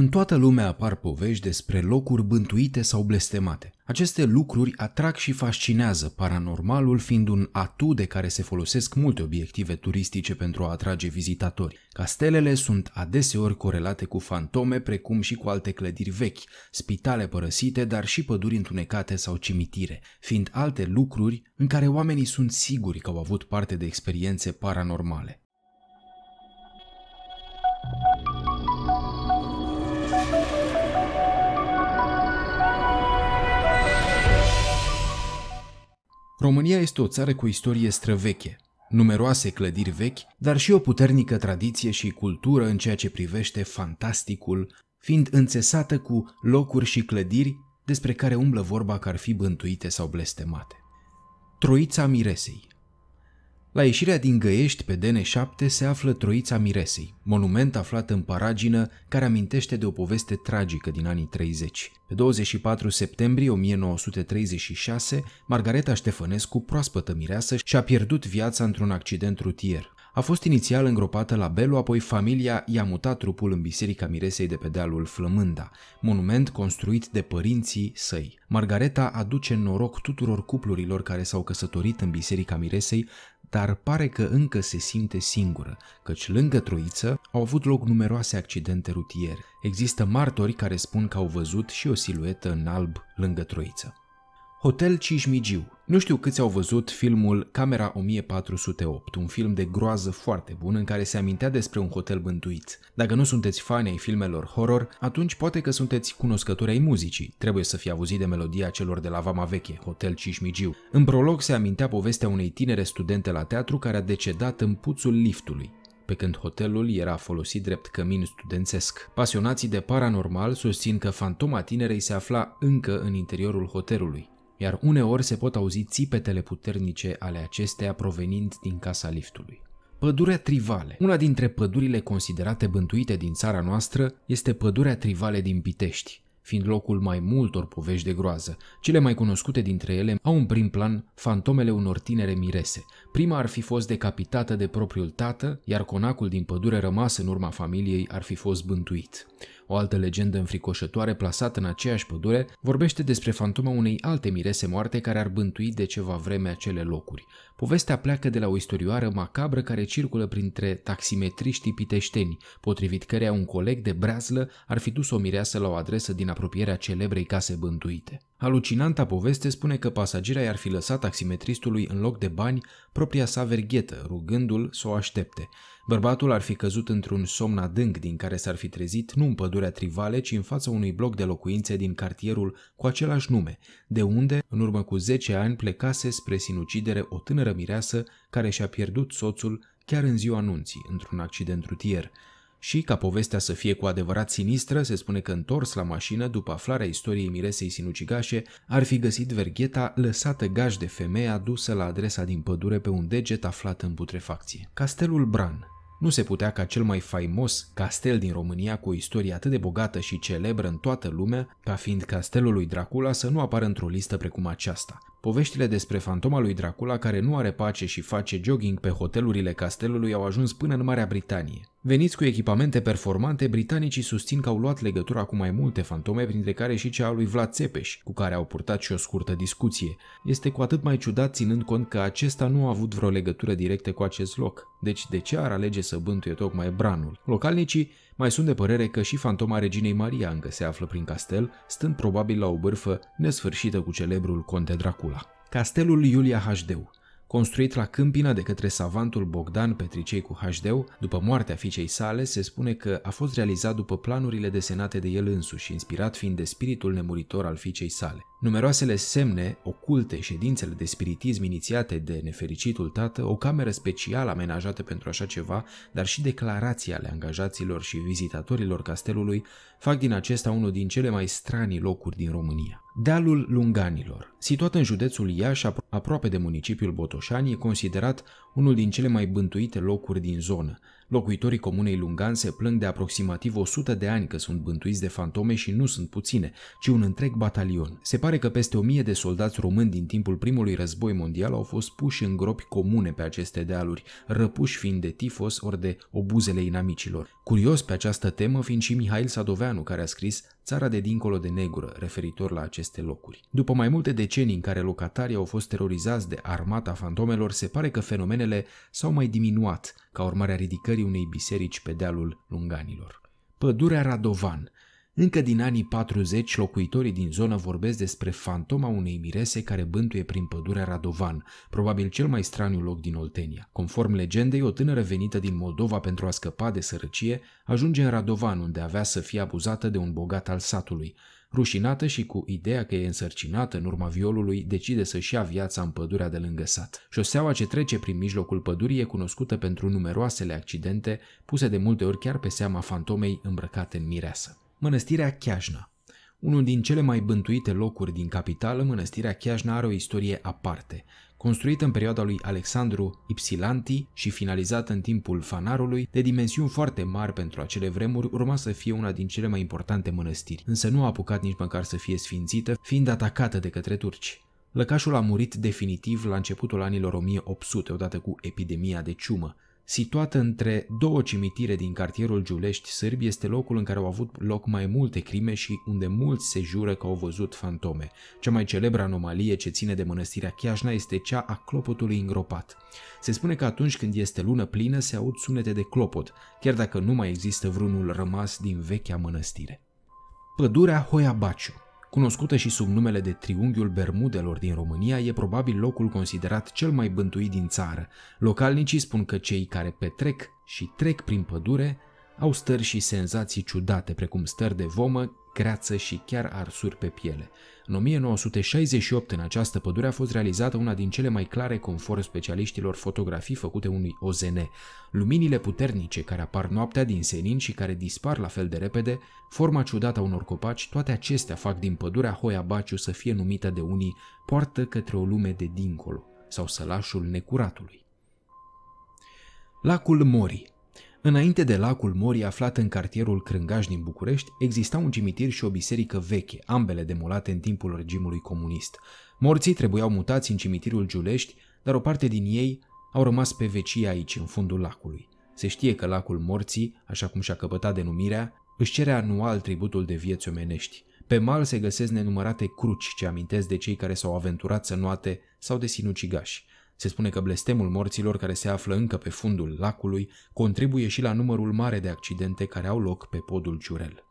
În toată lumea apar povești despre locuri bântuite sau blestemate. Aceste lucruri atrag și fascinează, paranormalul fiind un atu de care se folosesc multe obiective turistice pentru a atrage vizitatori. Castelele sunt adeseori corelate cu fantome, precum și cu alte clădiri vechi, spitale părăsite, dar și păduri întunecate sau cimitire, fiind alte lucruri în care oamenii sunt siguri că au avut parte de experiențe paranormale. România este o țară cu istorie străveche, numeroase clădiri vechi, dar și o puternică tradiție și cultură în ceea ce privește fantasticul, fiind înțesată cu locuri și clădiri despre care umblă vorba că ar fi bântuite sau blestemate. Troița Miresei la ieșirea din Găiești pe DN7 se află Troița Miresei, monument aflat în paragină care amintește de o poveste tragică din anii 30. Pe 24 septembrie 1936, Margareta Ștefănescu, proaspătă mireasă, și-a pierdut viața într-un accident rutier. A fost inițial îngropată la Belu, apoi familia i-a mutat trupul în biserica Miresei de pe dealul Flămânda, monument construit de părinții săi. Margareta aduce noroc tuturor cuplurilor care s-au căsătorit în biserica Miresei, dar pare că încă se simte singură, căci lângă Troiță au avut loc numeroase accidente rutiere. Există martori care spun că au văzut și o siluetă în alb lângă Troiță. Hotel Cismigiu. Nu știu câți au văzut filmul Camera 1408, un film de groază foarte bun în care se amintea despre un hotel bântuit. Dacă nu sunteți fani ai filmelor horror, atunci poate că sunteți cunoscători ai muzicii. Trebuie să fi auzit de melodia celor de la Vama Veche, Hotel Cismigiu. În prolog se amintea povestea unei tinere studente la teatru care a decedat în puțul liftului pe când hotelul era folosit drept cămin studențesc. Pasionații de paranormal susțin că fantoma tinerei se afla încă în interiorul hotelului iar uneori se pot auzi țipetele puternice ale acesteia provenind din casa liftului. Pădurea Trivale. Una dintre pădurile considerate bântuite din țara noastră este pădurea Trivale din Pitești, fiind locul mai multor povești de groază. Cele mai cunoscute dintre ele au în prim plan fantomele unor tinere mirese. Prima ar fi fost decapitată de propriul tată, iar conacul din pădure rămas în urma familiei ar fi fost bântuit. O altă legendă înfricoșătoare plasată în aceeași pădure vorbește despre fantoma unei alte mirese moarte care ar bântui de ceva vreme acele locuri. Povestea pleacă de la o istorioară macabră care circulă printre taximetriștii piteșteni, potrivit căreia un coleg de brazlă ar fi dus o mireasă la o adresă din apropierea celebrei case bântuite. Alucinanta poveste spune că pasagera i-ar fi lăsat taximetristului în loc de bani propria sa verghetă, rugându-l să o aștepte. Bărbatul ar fi căzut într-un somn adânc din care s-ar fi trezit nu în pădurea trivale, ci în fața unui bloc de locuințe din cartierul cu același nume, de unde, în urmă cu 10 ani, plecase spre sinucidere o tânără mireasă care și-a pierdut soțul chiar în ziua anunții, într-un accident rutier. Și, ca povestea să fie cu adevărat sinistră, se spune că întors la mașină, după aflarea istoriei miresei sinucigașe, ar fi găsit vergheta lăsată gaj de femeia dusă la adresa din pădure pe un deget aflat în putrefacție. Castelul Bran nu se putea ca cel mai faimos castel din România cu o istorie atât de bogată și celebră în toată lumea, ca fiind castelul lui Dracula, să nu apară într-o listă precum aceasta. Poveștile despre fantoma lui Dracula care nu are pace și face jogging pe hotelurile castelului au ajuns până în Marea Britanie. Veniți cu echipamente performante, britanicii susțin că au luat legătura cu mai multe fantome, printre care și cea a lui Vlad Țepeș, cu care au purtat și o scurtă discuție. Este cu atât mai ciudat ținând cont că acesta nu a avut vreo legătură directă cu acest loc, deci de ce ar alege să bântuie tocmai branul? Localnicii mai sunt de părere că și fantoma reginei Maria încă se află prin castel, stând probabil la o bârfă nesfârșită cu celebrul conte Dracula. Castelul Iulia Hdeu Construit la Câmpina de către savantul Bogdan Petricei cu Hdeu, după moartea fiicei sale, se spune că a fost realizat după planurile desenate de el însuși, inspirat fiind de spiritul nemuritor al fiicei sale. Numeroasele semne, oculte, ședințele de spiritism inițiate de nefericitul tată, o cameră specială amenajată pentru așa ceva, dar și declarații ale angajaților și vizitatorilor castelului, fac din acesta unul din cele mai stranii locuri din România. Dealul Lunganilor, situat în județul Iași, aproape de municipiul Botoșani, e considerat unul din cele mai bântuite locuri din zonă, Locuitorii comunei Lungan se plâng de aproximativ 100 de ani că sunt bântuiți de fantome și nu sunt puține, ci un întreg batalion. Se pare că peste 1000 de soldați români din timpul primului război mondial au fost puși în gropi comune pe aceste dealuri, răpuși fiind de tifos ori de obuzele inamicilor. Curios pe această temă fiind și Mihail Sadoveanu, care a scris Țara de dincolo de negură, referitor la aceste locuri. După mai multe decenii în care locatarii au fost terorizați de armata fantomelor, se pare că fenomenele s-au mai diminuat, ca urmare a ridicării unei biserici pe dealul Lunganilor. Pădurea Radovan. Încă din anii 40, locuitorii din zonă vorbesc despre fantoma unei mirese care bântuie prin pădurea Radovan, probabil cel mai straniu loc din Oltenia. Conform legendei, o tânără venită din Moldova pentru a scăpa de sărăcie ajunge în Radovan, unde avea să fie abuzată de un bogat al satului, Rușinată și cu ideea că e însărcinată în urma violului, decide să-și ia viața în pădurea de lângă sat. Șoseaua ce trece prin mijlocul pădurii e cunoscută pentru numeroasele accidente, puse de multe ori chiar pe seama fantomei îmbrăcate în mireasă. Mănăstirea Chiajna unul din cele mai bântuite locuri din capitală, mănăstirea Chiajna are o istorie aparte. Construită în perioada lui Alexandru Ipsilanti și finalizată în timpul fanarului, de dimensiuni foarte mari pentru acele vremuri, urma să fie una din cele mai importante mănăstiri, însă nu a apucat nici măcar să fie sfințită, fiind atacată de către turci. Lăcașul a murit definitiv la începutul anilor 1800, odată cu epidemia de ciumă, Situată între două cimitire din cartierul Giulești Sârbi, este locul în care au avut loc mai multe crime și unde mulți se jură că au văzut fantome. Cea mai celebră anomalie ce ține de mănăstirea Chiajna este cea a clopotului îngropat. Se spune că atunci când este lună plină se aud sunete de clopot, chiar dacă nu mai există vreunul rămas din vechea mănăstire. Pădurea Hoia Baciu Cunoscută și sub numele de Triunghiul Bermudelor din România, e probabil locul considerat cel mai bântuit din țară. Localnicii spun că cei care petrec și trec prin pădure au stări și senzații ciudate, precum stări de vomă, creață și chiar arsuri pe piele. În 1968, în această pădure, a fost realizată una din cele mai clare, conform specialiștilor, fotografii făcute unui OZN. Luminile puternice care apar noaptea din senin și care dispar la fel de repede, forma ciudată a unor copaci, toate acestea fac din pădurea Hoia Baciu să fie numită de unii poartă către o lume de dincolo sau sălașul necuratului. Lacul Mori Înainte de lacul Mori, aflat în cartierul Crângaș din București, exista un cimitir și o biserică veche, ambele demolate în timpul regimului comunist. Morții trebuiau mutați în cimitirul Giulești, dar o parte din ei au rămas pe vecie aici, în fundul lacului. Se știe că lacul morții, așa cum și-a căpătat denumirea, își cere anual tributul de vieți omenești. Pe mal se găsesc nenumărate cruci ce amintesc de cei care s-au aventurat să noate sau de sinucigași. Se spune că blestemul morților care se află încă pe fundul lacului contribuie și la numărul mare de accidente care au loc pe podul Ciurel.